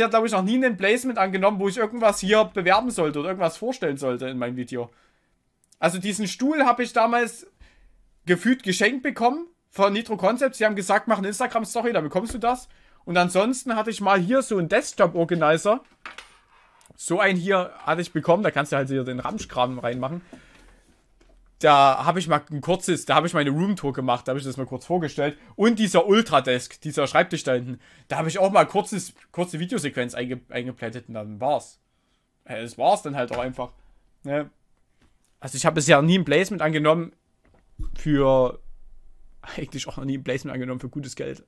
bisher, glaube ich, noch nie ein Placement angenommen, wo ich irgendwas hier bewerben sollte oder irgendwas vorstellen sollte in meinem Video. Also diesen Stuhl habe ich damals gefühlt geschenkt bekommen von Nitro Concepts. Sie haben gesagt, mach eine Instagram-Story, da bekommst du das. Und ansonsten hatte ich mal hier so einen Desktop-Organizer. So einen hier hatte ich bekommen, da kannst du halt hier den Ramschkram reinmachen da habe ich mal ein kurzes, da habe ich meine Roomtour gemacht, da habe ich das mal kurz vorgestellt. Und dieser Ultradesk, dieser Schreibtisch da hinten, da habe ich auch mal kurzes, kurze Videosequenz einge, eingeblendet und dann war's. Es äh, war's dann halt auch einfach. Ne? Also ich habe bisher nie ein Placement angenommen für, eigentlich auch noch nie ein Placement angenommen für gutes Geld.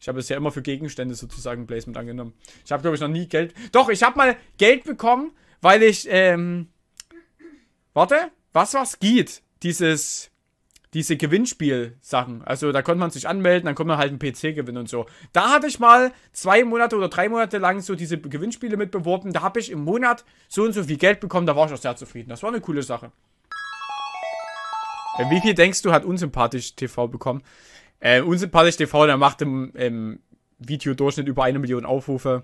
Ich habe es ja immer für Gegenstände sozusagen ein Placement angenommen. Ich habe, glaube ich, noch nie Geld, doch, ich habe mal Geld bekommen, weil ich, ähm, warte, was war's? Geht dieses diese Gewinnspiel-Sachen. Also da konnte man sich anmelden, dann konnte man halt einen PC gewinnen und so. Da hatte ich mal zwei Monate oder drei Monate lang so diese Gewinnspiele mitbeworben. Da habe ich im Monat so und so viel Geld bekommen. Da war ich auch sehr zufrieden. Das war eine coole Sache. Äh, wie viel denkst du, hat unsympathisch TV bekommen? Äh, unsympathisch TV, der macht im, im Videodurchschnitt über eine Million Aufrufe.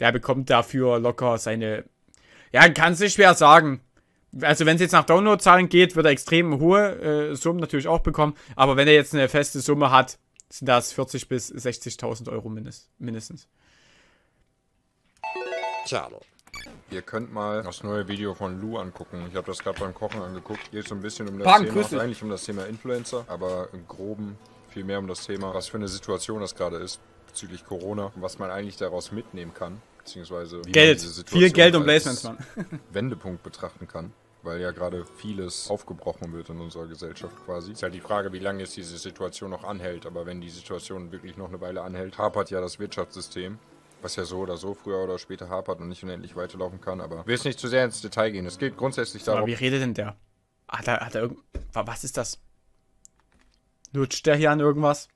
Der bekommt dafür locker seine. Ja, kann es nicht schwer sagen also wenn es jetzt nach Download-Zahlen geht, wird er extrem hohe äh, Summen natürlich auch bekommen. Aber wenn er jetzt eine feste Summe hat, sind das 40 bis 60.000 Euro mindest, mindestens. Ciao. Ihr könnt mal das neue Video von Lou angucken. Ich habe das gerade beim Kochen angeguckt. Geht so ein bisschen um das Bang, Thema, eigentlich um das Thema Influencer, aber im Groben viel mehr um das Thema, was für eine Situation das gerade ist bezüglich Corona und was man eigentlich daraus mitnehmen kann, beziehungsweise wie Geld. man diese Situation viel Geld und Placements, Mann. Wendepunkt betrachten kann weil ja gerade vieles aufgebrochen wird in unserer Gesellschaft quasi. Ist halt die Frage, wie lange jetzt diese Situation noch anhält. Aber wenn die Situation wirklich noch eine Weile anhält, hapert ja das Wirtschaftssystem. Was ja so oder so früher oder später hapert und nicht unendlich weiterlaufen kann. Aber will es nicht zu sehr ins Detail gehen. Es geht grundsätzlich darum. Aber wie redet denn der? Hat er, hat er irgend. Was ist das? Lutscht der hier an irgendwas?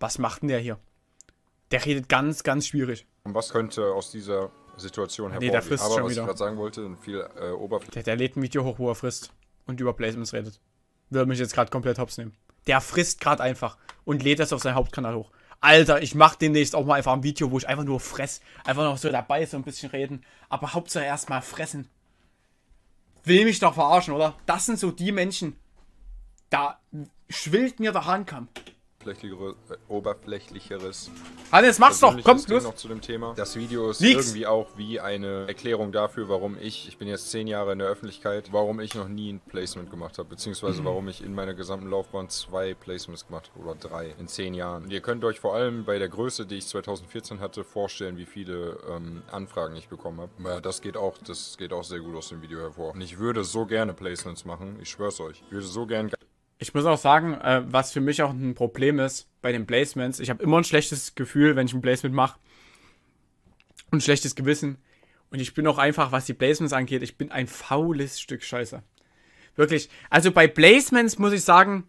Was macht denn der hier? Der redet ganz, ganz schwierig. Und was könnte aus dieser Situation hervorgeht. Nee, der frisst Aber schon was wieder. ich gerade sagen wollte, ein viel äh, Oberfläche. Der, der lädt ein Video hoch, wo er frisst und über Placements redet. Würde mich jetzt gerade komplett hops nehmen. Der frisst gerade einfach und lädt das auf seinen Hauptkanal hoch. Alter, ich mach demnächst auch mal einfach ein Video, wo ich einfach nur fress. Einfach noch so dabei so ein bisschen reden. Aber Hauptsache erstmal fressen. Will mich doch verarschen, oder? Das sind so die Menschen. Da schwillt mir der Hahnkamm. Äh, oberflächlicheres. oberflächlicheres ah, Hannes, mach's doch! Komm, los! noch zu dem Thema. Das Video ist Nix. irgendwie auch wie eine Erklärung dafür, warum ich, ich bin jetzt zehn Jahre in der Öffentlichkeit, warum ich noch nie ein Placement gemacht habe, beziehungsweise mhm. warum ich in meiner gesamten Laufbahn zwei Placements gemacht habe, oder drei, in zehn Jahren. Und ihr könnt euch vor allem bei der Größe, die ich 2014 hatte, vorstellen, wie viele ähm, Anfragen ich bekommen habe. Aber das geht auch, das geht auch sehr gut aus dem Video hervor. Und ich würde so gerne Placements machen, ich schwör's euch. Ich würde so gerne ich muss auch sagen, äh, was für mich auch ein Problem ist bei den Placements, ich habe immer ein schlechtes Gefühl, wenn ich ein Placement mache. Und ein schlechtes Gewissen. Und ich bin auch einfach, was die Placements angeht, ich bin ein faules Stück Scheiße. Wirklich. Also bei Placements muss ich sagen,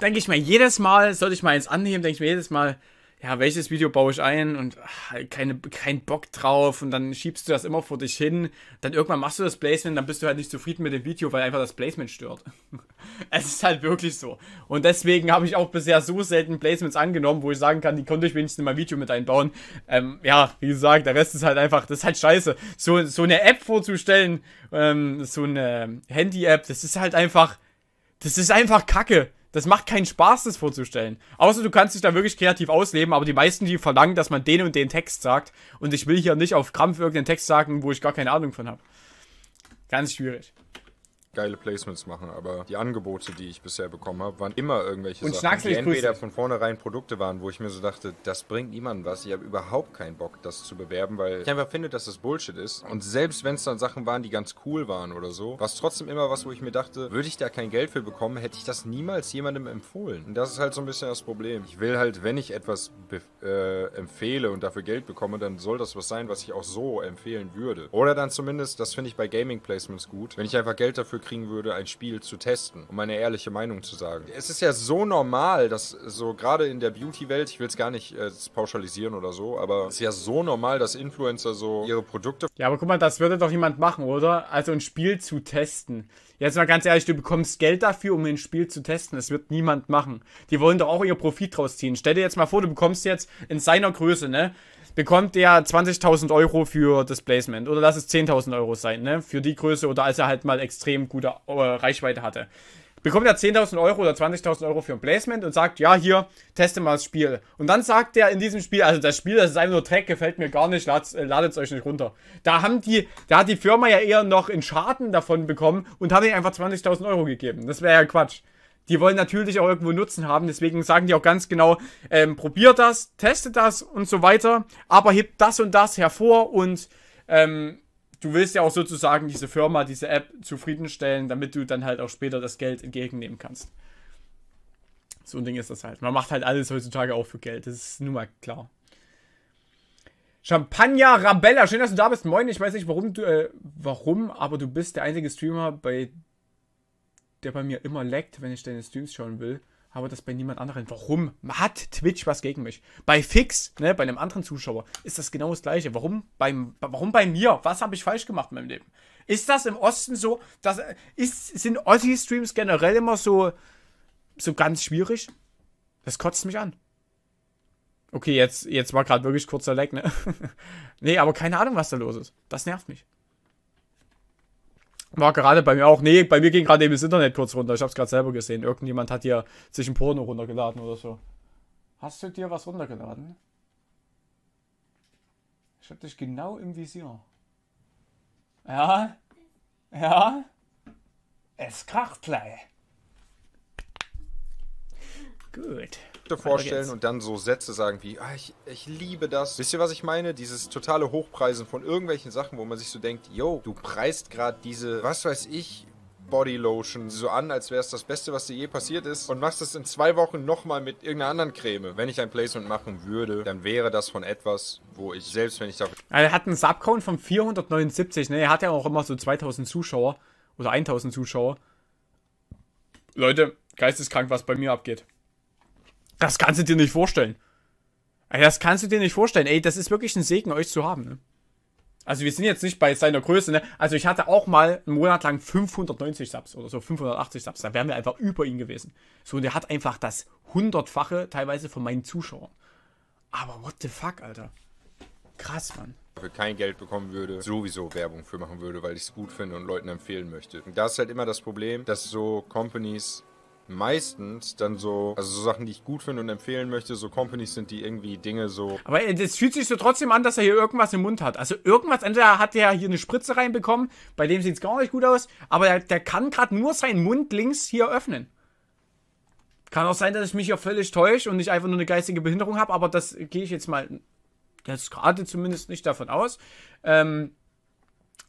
denke ich mir jedes Mal, sollte ich mal eins annehmen, denke ich mir jedes Mal, ja, welches Video baue ich ein und ach, halt keine, kein Bock drauf und dann schiebst du das immer vor dich hin. Dann irgendwann machst du das Placement, dann bist du halt nicht zufrieden mit dem Video, weil einfach das Placement stört. es ist halt wirklich so. Und deswegen habe ich auch bisher so selten Placements angenommen, wo ich sagen kann, die konnte ich wenigstens in mein Video mit einbauen. Ähm, ja, wie gesagt, der Rest ist halt einfach, das ist halt scheiße. So, so eine App vorzustellen, ähm, so eine Handy-App, das ist halt einfach, das ist einfach Kacke das macht keinen Spaß, das vorzustellen. Außer du kannst dich da wirklich kreativ ausleben, aber die meisten, die verlangen, dass man den und den Text sagt. Und ich will hier nicht auf Krampf irgendeinen Text sagen, wo ich gar keine Ahnung von habe. Ganz schwierig geile Placements machen, aber die Angebote, die ich bisher bekommen habe, waren immer irgendwelche und Sachen, die entweder von vornherein Produkte waren, wo ich mir so dachte, das bringt niemandem was. Ich habe überhaupt keinen Bock, das zu bewerben, weil ich einfach finde, dass das Bullshit ist. Und selbst wenn es dann Sachen waren, die ganz cool waren oder so, war es trotzdem immer was, wo ich mir dachte, würde ich da kein Geld für bekommen, hätte ich das niemals jemandem empfohlen. Und das ist halt so ein bisschen das Problem. Ich will halt, wenn ich etwas äh, empfehle und dafür Geld bekomme, dann soll das was sein, was ich auch so empfehlen würde. Oder dann zumindest, das finde ich bei Gaming Placements gut, wenn ich einfach Geld dafür dafür kriegen würde, ein Spiel zu testen, um meine ehrliche Meinung zu sagen. Es ist ja so normal, dass so gerade in der Beauty-Welt, ich will es gar nicht äh, pauschalisieren oder so, aber es ist ja so normal, dass Influencer so ihre Produkte. Ja, aber guck mal, das würde doch jemand machen, oder? Also ein Spiel zu testen. Jetzt mal ganz ehrlich, du bekommst Geld dafür, um ein Spiel zu testen. Das wird niemand machen. Die wollen doch auch ihr Profit draus ziehen. Stell dir jetzt mal vor, du bekommst jetzt in seiner Größe, ne? bekommt der 20.000 Euro für das Placement. Oder lass es 10.000 Euro sein, ne? Für die Größe oder als er halt mal extrem gute äh, Reichweite hatte. Bekommt er 10.000 Euro oder 20.000 Euro für ein Placement und sagt, ja, hier, teste mal das Spiel. Und dann sagt er in diesem Spiel, also das Spiel, das ist einfach nur Dreck, gefällt mir gar nicht, äh, ladet es euch nicht runter. Da haben die, da hat die Firma ja eher noch einen Schaden davon bekommen und hat ihm einfach 20.000 Euro gegeben. Das wäre ja Quatsch die wollen natürlich auch irgendwo Nutzen haben. Deswegen sagen die auch ganz genau, ähm, probiert das, testet das und so weiter, aber hebt das und das hervor und ähm, du willst ja auch sozusagen diese Firma, diese App zufriedenstellen, damit du dann halt auch später das Geld entgegennehmen kannst. So ein Ding ist das halt. Man macht halt alles heutzutage auch für Geld, das ist nun mal klar. Champagner Rabella, schön, dass du da bist. Moin, ich weiß nicht, warum du, äh, warum, aber du bist der einzige Streamer, bei der bei mir immer leckt, wenn ich deine Streams schauen will, aber das bei niemand anderem. Warum? Hat Twitch was gegen mich? Bei Fix, ne, bei einem anderen Zuschauer, ist das genau das Gleiche. Warum, beim, warum bei mir? Was habe ich falsch gemacht in meinem Leben? Ist das im Osten so? Dass, ist, sind Ossi-Streams generell immer so, so ganz schwierig? Das kotzt mich an. Okay, jetzt, jetzt war gerade wirklich kurzer Lag, ne? nee, aber keine Ahnung, was da los ist. Das nervt mich. War gerade bei mir auch. Nee, bei mir ging gerade eben das Internet kurz runter. Ich hab's gerade selber gesehen. Irgendjemand hat hier sich ein Porno runtergeladen oder so. Hast du dir was runtergeladen? Ich hab dich genau im Visier. Ja? Ja? Es kracht gleich. Gut. Vorstellen und dann so Sätze sagen wie, ah, ich, ich liebe das. Wisst ihr, was ich meine? Dieses totale Hochpreisen von irgendwelchen Sachen, wo man sich so denkt, yo, du preist gerade diese, was weiß ich, Bodylotion so an, als wäre es das Beste, was dir je passiert ist und machst es in zwei Wochen nochmal mit irgendeiner anderen Creme. Wenn ich ein Placement machen würde, dann wäre das von etwas, wo ich selbst, wenn ich dafür... Also er hat einen Subcount von 479, ne? Er hat ja auch immer so 2000 Zuschauer oder 1000 Zuschauer. Leute, geisteskrank, was bei mir abgeht. Das kannst du dir nicht vorstellen. das kannst du dir nicht vorstellen. Ey, das ist wirklich ein Segen, euch zu haben. Ne? Also wir sind jetzt nicht bei seiner Größe. Ne? Also ich hatte auch mal einen Monat lang 590 Subs oder so, 580 Subs. Da wären wir einfach über ihn gewesen. So, und der hat einfach das hundertfache teilweise von meinen Zuschauern. Aber what the fuck, Alter. Krass, Mann dafür kein Geld bekommen würde, sowieso Werbung für machen würde, weil ich es gut finde und Leuten empfehlen möchte. Und da ist halt immer das Problem, dass so Companies meistens dann so, also so Sachen, die ich gut finde und empfehlen möchte, so Companies sind, die irgendwie Dinge so. Aber es fühlt sich so trotzdem an, dass er hier irgendwas im Mund hat. Also irgendwas, entweder hat er hier eine Spritze reinbekommen, bei dem sieht es gar nicht gut aus, aber der, der kann gerade nur seinen Mund links hier öffnen. Kann auch sein, dass ich mich hier völlig täusche und ich einfach nur eine geistige Behinderung habe, aber das gehe ich jetzt mal jetzt gerade zumindest nicht davon aus. Ähm,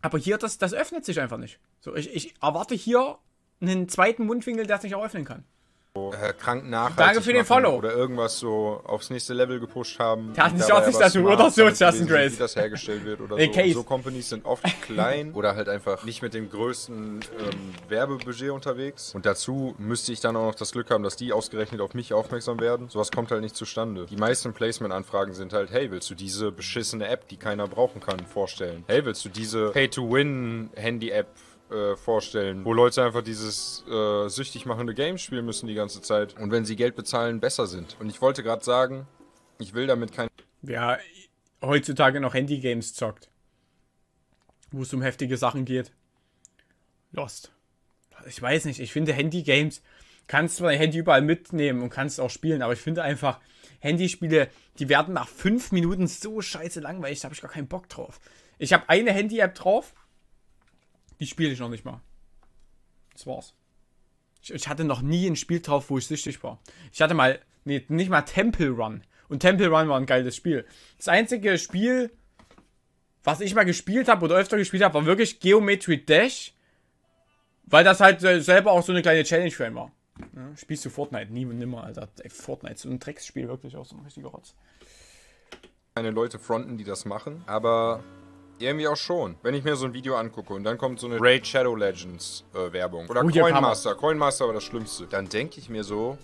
aber hier, das, das öffnet sich einfach nicht. So, ich, ich erwarte hier einen zweiten Mundwinkel, der sich auch öffnen kann. So, äh, krank nachhaltig Danke für den Follow. Oder irgendwas so aufs nächste Level gepusht haben. Taten sich auch nicht dazu oder so, Justin Grace. Wie das hergestellt wird oder so. Case. So Companies sind oft klein oder halt einfach nicht mit dem größten ähm, Werbebudget unterwegs. Und dazu müsste ich dann auch noch das Glück haben, dass die ausgerechnet auf mich aufmerksam werden. Sowas kommt halt nicht zustande. Die meisten Placement-Anfragen sind halt, hey, willst du diese beschissene App, die keiner brauchen kann, vorstellen? Hey, willst du diese Pay-to-Win-Handy-App äh, vorstellen, wo Leute einfach dieses äh, süchtig machende Game spielen müssen die ganze Zeit und wenn sie Geld bezahlen, besser sind. Und ich wollte gerade sagen, ich will damit kein. Wer heutzutage noch Handygames zockt. Wo es um heftige Sachen geht. Lost. Ich weiß nicht, ich finde Handygames kannst du dein Handy überall mitnehmen und kannst auch spielen, aber ich finde einfach, Handyspiele, die werden nach fünf Minuten so scheiße langweilig, da habe ich gar keinen Bock drauf. Ich habe eine Handy-App drauf, die spiele ich noch nicht mal. Das war's. Ich, ich, hatte noch nie ein Spiel drauf, wo ich süchtig war. Ich hatte mal, nee, nicht mal Temple Run. Und Temple Run war ein geiles Spiel. Das einzige Spiel, was ich mal gespielt habe oder öfter gespielt habe, war wirklich Geometry Dash. Weil das halt selber auch so eine kleine Challenge für einen war. Ja, spielst du Fortnite? Nie und nimmer, Alter. Ey, Fortnite ist so ein Drecksspiel, wirklich auch so ein richtiger Rotz. Keine Leute fronten, die das machen, aber irgendwie auch schon. Wenn ich mir so ein Video angucke und dann kommt so eine Raid Shadow Legends äh, Werbung. Oder oh, Coinmaster. Coinmaster war das Schlimmste. Dann denke ich mir so,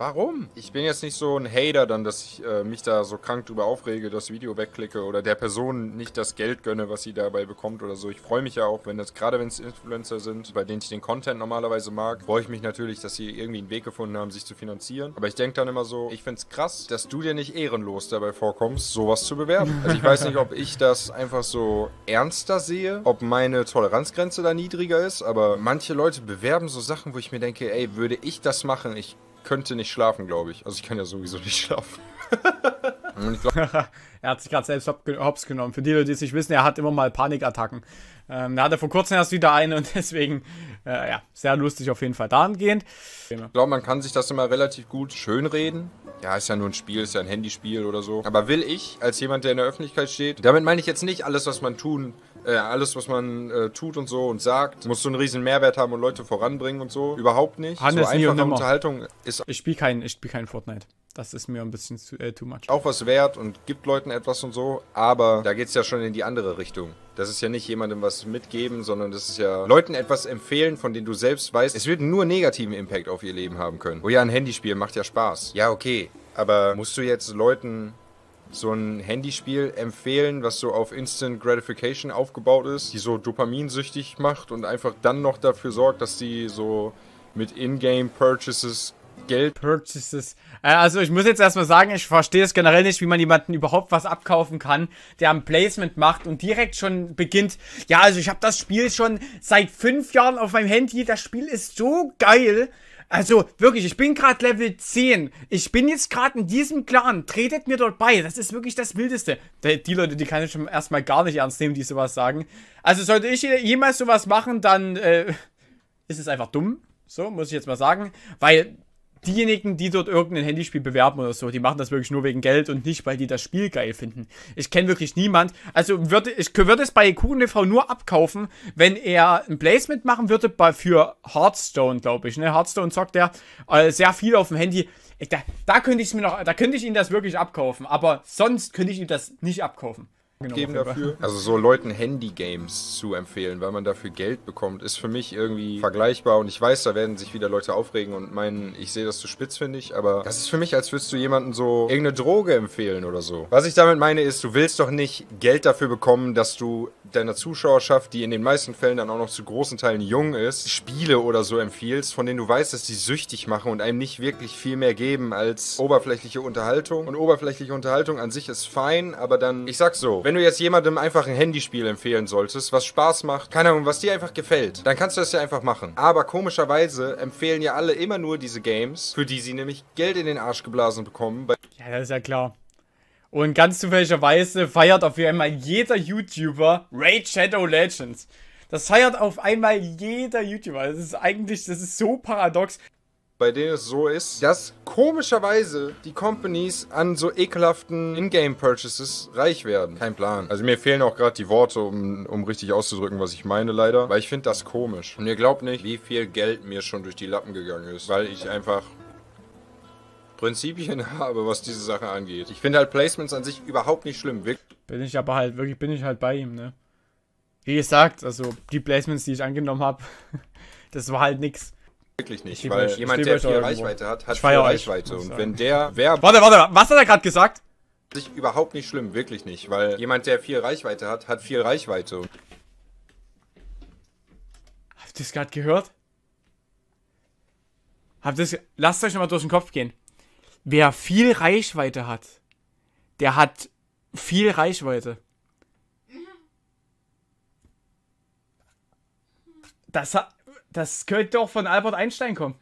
Warum? Ich bin jetzt nicht so ein Hater dann, dass ich äh, mich da so krank drüber aufrege, das Video wegklicke oder der Person nicht das Geld gönne, was sie dabei bekommt oder so. Ich freue mich ja auch, wenn das, gerade wenn es Influencer sind, bei denen ich den Content normalerweise mag, freue ich mich natürlich, dass sie irgendwie einen Weg gefunden haben, sich zu finanzieren. Aber ich denke dann immer so, ich finde es krass, dass du dir nicht ehrenlos dabei vorkommst, sowas zu bewerben. Also ich weiß nicht, ob ich das einfach so ernster sehe, ob meine Toleranzgrenze da niedriger ist, aber manche Leute bewerben so Sachen, wo ich mir denke, ey, würde ich das machen? Ich könnte nicht schlafen, glaube ich. Also ich kann ja sowieso nicht schlafen. glaub, er hat sich gerade selbst hops genommen. Für die Leute, die es nicht wissen, er hat immer mal Panikattacken. Ähm, da hat er vor kurzem erst wieder eine und deswegen, äh, ja, sehr lustig auf jeden Fall dahingehend. Ich glaube, man kann sich das immer relativ gut schönreden. Ja, ist ja nur ein Spiel, ist ja ein Handyspiel oder so. Aber will ich, als jemand, der in der Öffentlichkeit steht, damit meine ich jetzt nicht alles, was man tun äh, alles, was man äh, tut und so und sagt, muss so einen riesen Mehrwert haben und Leute voranbringen und so. Überhaupt nicht. Hannes so einfache Unterhaltung ist. Ich spiele kein, spiel kein Fortnite. Das ist mir ein bisschen zu, äh, too much. Auch was wert und gibt Leuten etwas und so, aber da geht es ja schon in die andere Richtung. Das ist ja nicht jemandem was mitgeben, sondern das ist ja Leuten etwas empfehlen, von denen du selbst weißt, es wird nur negativen Impact auf ihr Leben haben können. Oh ja, ein Handyspiel macht ja Spaß. Ja, okay. Aber musst du jetzt Leuten so ein Handyspiel empfehlen, was so auf Instant Gratification aufgebaut ist, die so dopaminsüchtig macht und einfach dann noch dafür sorgt, dass die so mit Ingame Purchases Geld. Purchases. Äh, also ich muss jetzt erstmal sagen, ich verstehe es generell nicht, wie man jemanden überhaupt was abkaufen kann, der ein Placement macht und direkt schon beginnt. Ja, also ich habe das Spiel schon seit fünf Jahren auf meinem Handy. Das Spiel ist so geil. Also wirklich, ich bin gerade Level 10. Ich bin jetzt gerade in diesem Clan. Tretet mir dort bei. Das ist wirklich das Wildeste. Die Leute, die kann ich schon erstmal gar nicht ernst nehmen, die sowas sagen. Also sollte ich jemals sowas machen, dann äh, ist es einfach dumm. So, muss ich jetzt mal sagen. Weil diejenigen, die dort irgendein Handyspiel bewerben oder so, die machen das wirklich nur wegen Geld und nicht, weil die das Spiel geil finden. Ich kenne wirklich niemand. Also würde ich würde es bei KuchenTV nur abkaufen, wenn er ein Placement machen würde bei, für Hearthstone, glaube ich. Ne? Hearthstone zockt er äh, sehr viel auf dem Handy. Ich, da, da könnte ich mir noch, da könnte ich ihn das wirklich abkaufen. Aber sonst könnte ich ihm das nicht abkaufen. Genau, geben dafür. Also so Leuten Handy-Games zu empfehlen, weil man dafür Geld bekommt, ist für mich irgendwie vergleichbar. Und ich weiß, da werden sich wieder Leute aufregen und meinen, ich sehe das zu spitz, finde ich. aber das ist für mich, als würdest du jemanden so irgendeine Droge empfehlen oder so. Was ich damit meine ist, du willst doch nicht Geld dafür bekommen, dass du deiner Zuschauerschaft, die in den meisten Fällen dann auch noch zu großen Teilen jung ist, Spiele oder so empfiehlst, von denen du weißt, dass die süchtig machen und einem nicht wirklich viel mehr geben als oberflächliche Unterhaltung. Und oberflächliche Unterhaltung an sich ist fein, aber dann, ich sag so, wenn wenn du jetzt jemandem einfach ein Handyspiel empfehlen solltest, was Spaß macht, keine Ahnung, was dir einfach gefällt, dann kannst du das ja einfach machen. Aber komischerweise empfehlen ja alle immer nur diese Games, für die sie nämlich Geld in den Arsch geblasen bekommen. Ja, das ist ja klar. Und ganz zufälligerweise feiert auf einmal jeder YouTuber Raid Shadow Legends. Das feiert auf einmal jeder YouTuber. Das ist eigentlich, das ist so paradox bei denen es so ist, dass komischerweise die Companies an so ekelhaften In-Game-Purchases reich werden. Kein Plan. Also mir fehlen auch gerade die Worte, um, um richtig auszudrücken, was ich meine, leider. Weil ich finde das komisch. Und ihr glaubt nicht, wie viel Geld mir schon durch die Lappen gegangen ist. Weil ich einfach Prinzipien habe, was diese Sache angeht. Ich finde halt Placements an sich überhaupt nicht schlimm. Wir bin ich aber halt, wirklich bin ich halt bei ihm, ne? Wie gesagt, also die Placements, die ich angenommen habe, das war halt nichts. Wirklich nicht, weil euch, jemand, der viel Reichweite hat, hat viel Reichweite. Und wenn der Werbung. Warte, warte, warte, was hat er gerade gesagt? Sich überhaupt nicht schlimm, wirklich nicht, weil jemand, der viel Reichweite hat, hat viel Reichweite. Habt ihr es gerade gehört? Habt ihr Lasst euch nochmal durch den Kopf gehen. Wer viel Reichweite hat, der hat viel Reichweite. Das hat. Das könnte doch von Albert Einstein kommen.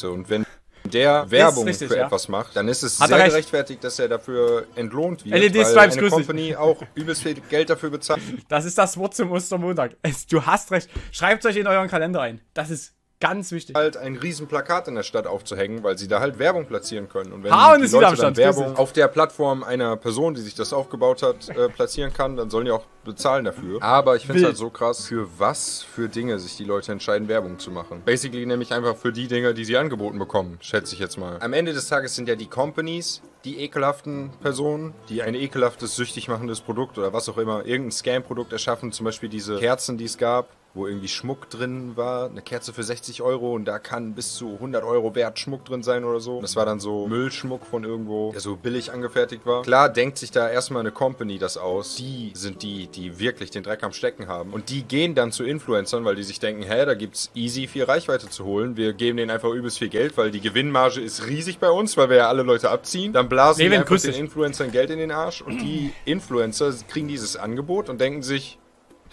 So, und wenn der Werbung richtig, für ja. etwas macht, dann ist es Hat sehr recht. gerechtfertigt, dass er dafür entlohnt wird, LED weil eine Company auch übelst viel Geld dafür bezahlt. Das ist das Wort zum Ostermontag. Du hast recht. Schreibt es euch in euren Kalender ein. Das ist Ganz wichtig. Halt ein Riesenplakat in der Stadt aufzuhängen, weil sie da halt Werbung platzieren können. Und wenn ha, und die Leute dann Werbung auf der Plattform einer Person, die sich das aufgebaut hat, äh, platzieren kann, dann sollen die auch bezahlen dafür. Aber ich finde es halt so krass, für was für Dinge sich die Leute entscheiden, Werbung zu machen. Basically nämlich einfach für die Dinge, die sie angeboten bekommen, schätze ich jetzt mal. Am Ende des Tages sind ja die Companies, die ekelhaften Personen, die ein ekelhaftes, süchtig machendes Produkt oder was auch immer, irgendein Scam-Produkt erschaffen, zum Beispiel diese Kerzen, die es gab, wo irgendwie Schmuck drin war, eine Kerze für 60 Euro und da kann bis zu 100 Euro wert Schmuck drin sein oder so. das war dann so Müllschmuck von irgendwo, der so billig angefertigt war. Klar denkt sich da erstmal eine Company das aus. Die sind die, die wirklich den Dreck am Stecken haben. Und die gehen dann zu Influencern, weil die sich denken, hä, da gibt's easy viel Reichweite zu holen. Wir geben denen einfach übelst viel Geld, weil die Gewinnmarge ist riesig bei uns, weil wir ja alle Leute abziehen. Dann blasen wir einfach den Influencern Geld in den Arsch und die Influencer kriegen dieses Angebot und denken sich,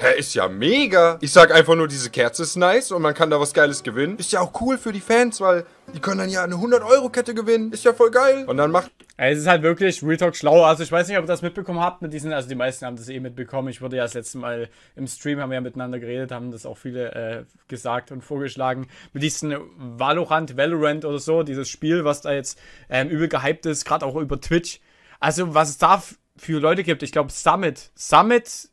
Hä, ist ja mega. Ich sag einfach nur, diese Kerze ist nice und man kann da was Geiles gewinnen. Ist ja auch cool für die Fans, weil die können dann ja eine 100-Euro-Kette gewinnen. Ist ja voll geil. Und dann macht... Es ist halt wirklich Real Talk schlau. Also ich weiß nicht, ob ihr das mitbekommen habt mit diesen... Also die meisten haben das eh mitbekommen. Ich wurde ja das letzte Mal im Stream, haben wir ja miteinander geredet, haben das auch viele äh, gesagt und vorgeschlagen. Mit diesen Valorant, Valorant oder so, dieses Spiel, was da jetzt ähm, übel gehypt ist, gerade auch über Twitch. Also was es da für Leute gibt, ich glaube Summit. Summit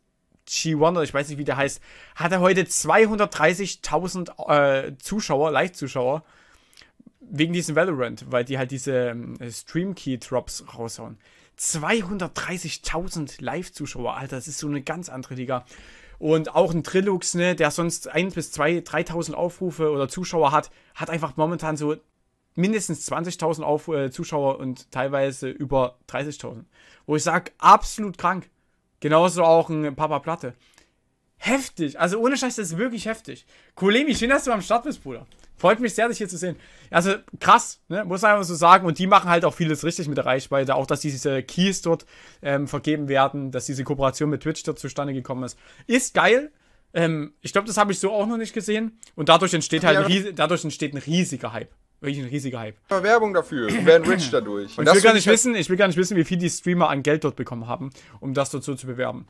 G1 oder ich weiß nicht, wie der heißt, hat er heute 230.000 äh, Zuschauer, Live-Zuschauer, wegen diesem Valorant, weil die halt diese äh, Stream-Key-Drops raushauen. 230.000 Live-Zuschauer, Alter, das ist so eine ganz andere Liga. Und auch ein Trilux, ne, der sonst 1 bis 2, 3.000 Aufrufe oder Zuschauer hat, hat einfach momentan so mindestens 20.000 äh, Zuschauer und teilweise über 30.000. Wo ich sage, absolut krank. Genauso auch ein Papa Platte. Heftig. Also ohne Scheiß, das ist wirklich heftig. Kolemi, schön, dass du am Start bist, Bruder. Freut mich sehr, dich hier zu sehen. Also krass, ne? muss man einfach so sagen. Und die machen halt auch vieles richtig mit der Reichweite. Auch, dass diese Keys dort ähm, vergeben werden, dass diese Kooperation mit Twitch dort zustande gekommen ist. Ist geil. Ähm, ich glaube, das habe ich so auch noch nicht gesehen. Und dadurch entsteht halt dadurch entsteht ein riesiger Hype. Wirklich ein riesiger Hype. Werbung dafür. Wir werden rich dadurch. Und ich, will gar nicht halt wissen, ich will gar nicht wissen, wie viel die Streamer an Geld dort bekommen haben, um das dazu zu bewerben.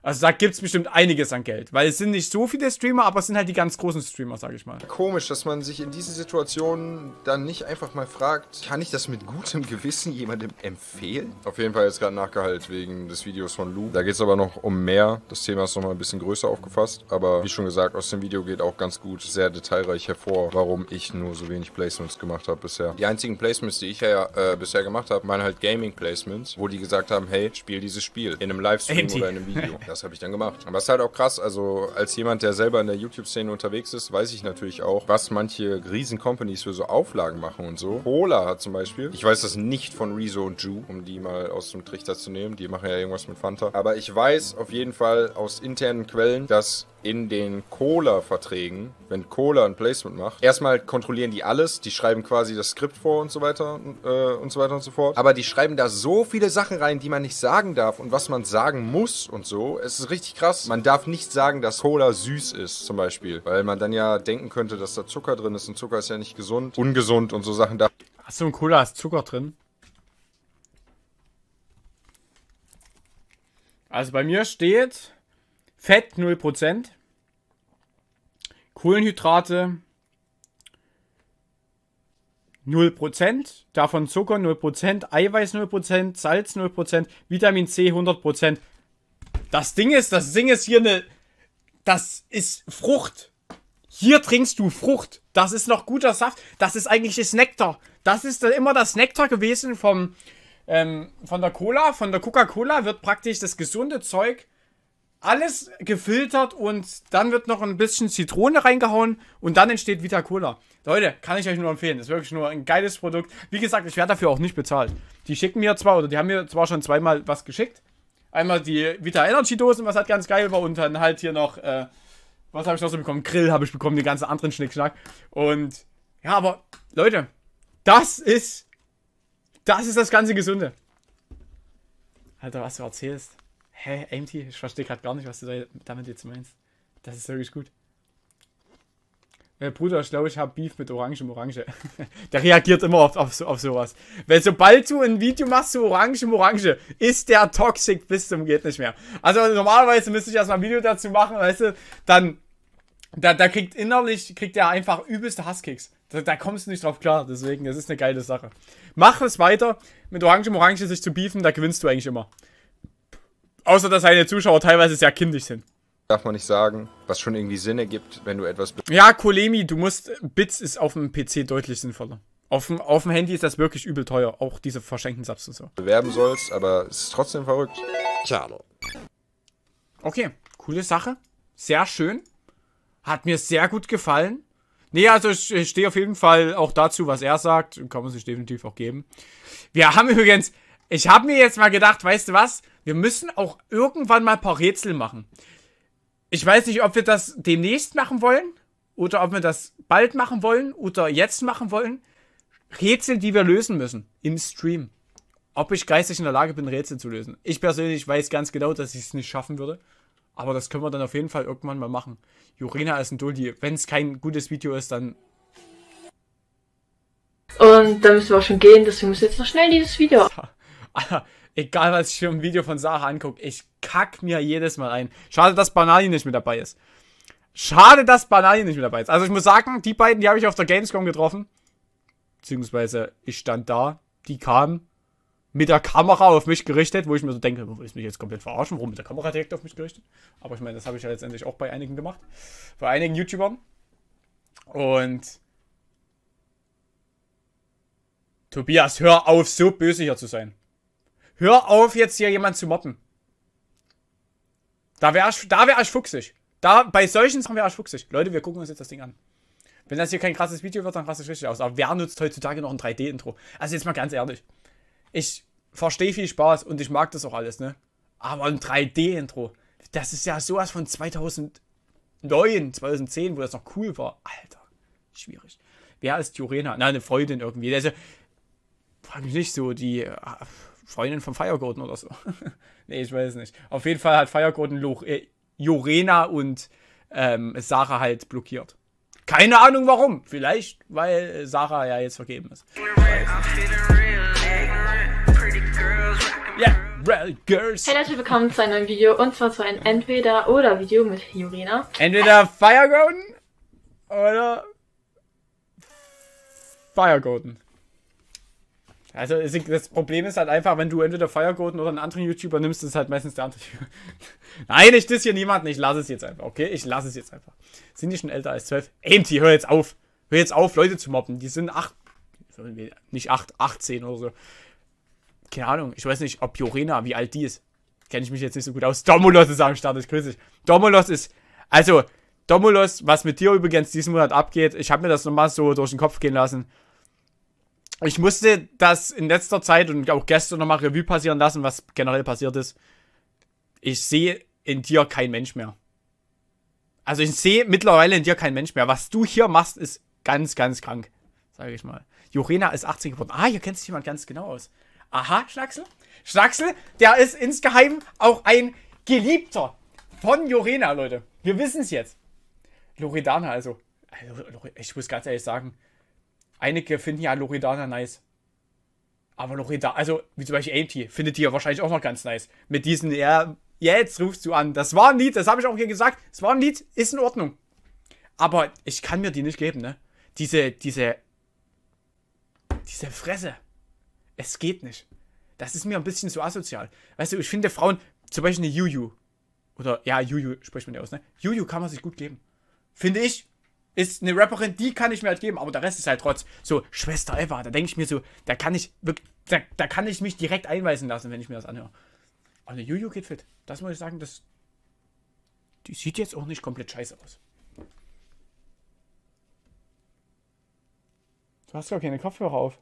Also da gibt's bestimmt einiges an Geld, weil es sind nicht so viele Streamer, aber es sind halt die ganz großen Streamer, sag ich mal. Komisch, dass man sich in diesen Situationen dann nicht einfach mal fragt, kann ich das mit gutem Gewissen jemandem empfehlen? Auf jeden Fall jetzt gerade nachgehalten wegen des Videos von Lou. Da geht's aber noch um mehr. Das Thema ist nochmal ein bisschen größer aufgefasst, aber wie schon gesagt, aus dem Video geht auch ganz gut, sehr detailreich hervor, warum ich nur so wenig Placements gemacht habe bisher. Die einzigen Placements, die ich ja äh, bisher gemacht habe, waren halt Gaming-Placements, wo die gesagt haben, hey, spiel dieses Spiel in einem Livestream Andy. oder in einem Video das habe ich dann gemacht. Aber es ist halt auch krass, also als jemand, der selber in der YouTube-Szene unterwegs ist, weiß ich natürlich auch, was manche Riesen-Companies für so Auflagen machen und so. Cola hat zum Beispiel, ich weiß das nicht von Rezo und Ju, um die mal aus dem Trichter zu nehmen, die machen ja irgendwas mit Fanta, aber ich weiß auf jeden Fall aus internen Quellen, dass in den Cola-Verträgen, wenn Cola ein Placement macht, erstmal kontrollieren die alles, die schreiben quasi das Skript vor und so weiter äh, und so weiter und so fort. Aber die schreiben da so viele Sachen rein, die man nicht sagen darf und was man sagen muss und so. Es ist richtig krass. Man darf nicht sagen, dass Cola süß ist, zum Beispiel, weil man dann ja denken könnte, dass da Zucker drin ist und Zucker ist ja nicht gesund, ungesund und so Sachen. Da du in Cola ist Zucker drin. Also bei mir steht Fett 0%. Kohlenhydrate 0%, davon Zucker 0%, Eiweiß 0%, Salz 0%, Vitamin C 100%. Das Ding ist, das Ding ist hier eine. Das ist Frucht. Hier trinkst du Frucht. Das ist noch guter Saft. Das ist eigentlich das Nektar. Das ist immer das Nektar gewesen vom, ähm, von der Cola. Von der Coca-Cola wird praktisch das gesunde Zeug alles gefiltert und dann wird noch ein bisschen Zitrone reingehauen und dann entsteht Vita Cola. Leute, kann ich euch nur empfehlen. Das ist wirklich nur ein geiles Produkt. Wie gesagt, ich werde dafür auch nicht bezahlt. Die schicken mir zwar, oder die haben mir zwar schon zweimal was geschickt. Einmal die Vita Energy Dosen, was halt ganz geil war, und dann halt hier noch, äh, was habe ich noch so bekommen? Grill habe ich bekommen, den ganzen anderen Schnickschnack. Und ja, aber Leute, das ist, das ist das ganze Gesunde. Alter, was du erzählst. Hä, hey, AMT? Ich verstehe gerade gar nicht, was du damit jetzt meinst. Das ist wirklich gut. Mein äh, Bruder, ich glaube, ich habe Beef mit Orange im Orange. der reagiert immer oft auf, auf sowas. Weil sobald du ein Video machst zu Orange im Orange, ist der toxic bis zum geht nicht mehr. Also normalerweise müsste ich erstmal ein Video dazu machen, weißt du, dann da, da kriegt innerlich, kriegt er einfach übelste Hasskicks. Da, da, kommst du nicht drauf klar, deswegen, das ist eine geile Sache. Mach es weiter, mit Orange im Orange sich zu beefen, da gewinnst du eigentlich immer. Außer, dass seine Zuschauer teilweise sehr kindisch sind. Darf man nicht sagen, was schon irgendwie Sinn ergibt, wenn du etwas... Ja, Kolemi, du musst... Bits ist auf dem PC deutlich sinnvoller. Auf dem, auf dem Handy ist das wirklich übel teuer, auch diese verschenkten Subs und so. ...bewerben sollst, aber es ist trotzdem verrückt. Tja, Okay, coole Sache. Sehr schön. Hat mir sehr gut gefallen. Nee, also ich stehe auf jeden Fall auch dazu, was er sagt. Kann man sich definitiv auch geben. Wir haben übrigens, ich habe mir jetzt mal gedacht, weißt du was? Wir müssen auch irgendwann mal ein paar Rätsel machen. Ich weiß nicht, ob wir das demnächst machen wollen oder ob wir das bald machen wollen oder jetzt machen wollen. Rätsel, die wir lösen müssen im Stream. Ob ich geistig in der Lage bin, Rätsel zu lösen. Ich persönlich weiß ganz genau, dass ich es nicht schaffen würde. Aber das können wir dann auf jeden Fall irgendwann mal machen. Jorina ist ein Dulli. Wenn es kein gutes Video ist, dann. Und da müssen wir auch schon gehen, deswegen müssen wir jetzt noch schnell dieses Video. egal was ich für ein Video von Sarah angucke, ich kack mir jedes Mal ein. Schade, dass Banali nicht mit dabei ist. Schade, dass Banali nicht mit dabei ist. Also ich muss sagen, die beiden, die habe ich auf der Gamescom getroffen. Beziehungsweise ich stand da, die kamen mit der Kamera auf mich gerichtet, wo ich mir so denke, ist mich jetzt komplett verarschen, warum mit der Kamera direkt auf mich gerichtet? Aber ich meine, das habe ich ja letztendlich auch bei einigen gemacht. Bei einigen YouTubern. Und Tobias, hör auf, so böse hier zu sein. Hör auf, jetzt hier jemanden zu mobben. Da wäre ich, da wär ich fuchsig. Da, bei solchen Sachen wäre ich fuchsig. Leute, wir gucken uns jetzt das Ding an. Wenn das hier kein krasses Video wird, dann krass es richtig aus. Aber wer nutzt heutzutage noch ein 3D-Intro? Also jetzt mal ganz ehrlich. Ich verstehe viel Spaß und ich mag das auch alles, ne? Aber ein 3D-Intro, das ist ja sowas von 2009, 2010, wo das noch cool war. Alter, schwierig. Wer ist Jurena? Na, eine Freundin irgendwie. Also, frag mich nicht so, die äh, Freundin von Firegoten oder so. nee, ich weiß nicht. Auf jeden Fall hat Firegoten äh, Jorena und ähm, Sarah halt blockiert. Keine Ahnung warum. Vielleicht, weil äh, Sarah ja jetzt vergeben ist. Hey Leute, willkommen zu einem neuen Video und zwar zu einem Entweder-Oder-Video mit Jorena. Entweder Firegoten oder Firegoten. Also das Problem ist halt einfach, wenn du entweder Firegoten oder einen anderen YouTuber nimmst, ist halt meistens der andere. Nein, ich diss hier niemanden. Ich lasse es jetzt einfach, okay? Ich lasse es jetzt einfach. Sind die schon älter als 12? Amty, hör jetzt auf. Hör jetzt auf, Leute zu mobben. Die sind 8, nicht 8, 18 oder so. Keine Ahnung. Ich weiß nicht, ob Jorena, wie alt die ist. Kenne ich mich jetzt nicht so gut aus. Domulos ist am Start. Ich grüße dich. Domulos ist, also, Domulos, was mit dir übrigens diesen Monat abgeht, ich habe mir das nochmal so durch den Kopf gehen lassen ich musste das in letzter Zeit und auch gestern nochmal Revue passieren lassen, was generell passiert ist. Ich sehe in dir kein Mensch mehr. Also ich sehe mittlerweile in dir kein Mensch mehr. Was du hier machst, ist ganz, ganz krank. Sage ich mal. Jorena ist 18 geworden. Ah, hier kennt sich jemand ganz genau aus. Aha, Schnacksel. Schnacksel, der ist insgeheim auch ein Geliebter von Jorena, Leute. Wir wissen es jetzt. Loredana also. also ich muss ganz ehrlich sagen, einige finden ja Loredana nice. Aber Loredana, also wie zum Beispiel AMT, findet die ja wahrscheinlich auch noch ganz nice. Mit diesen, ja, jetzt rufst du an. Das war ein Lied, das habe ich auch hier gesagt. Das war ein Lied, ist in Ordnung. Aber ich kann mir die nicht geben, ne? Diese, diese, diese Fresse. Es geht nicht. Das ist mir ein bisschen zu asozial. Weißt du, ich finde Frauen, zum Beispiel eine Juju. Oder, ja, Juju spricht man ja aus, ne? Juju kann man sich gut geben. Finde ich, ist eine Rapperin, die kann ich mir halt geben, aber der Rest ist halt trotz so Schwester Eva. Da denke ich mir so, da kann ich da, da kann ich mich direkt einweisen lassen, wenn ich mir das anhöre. Aber eine Juju geht fit. Das muss ich sagen, das die sieht jetzt auch nicht komplett scheiße aus. Du hast gar keine Kopfhörer auf.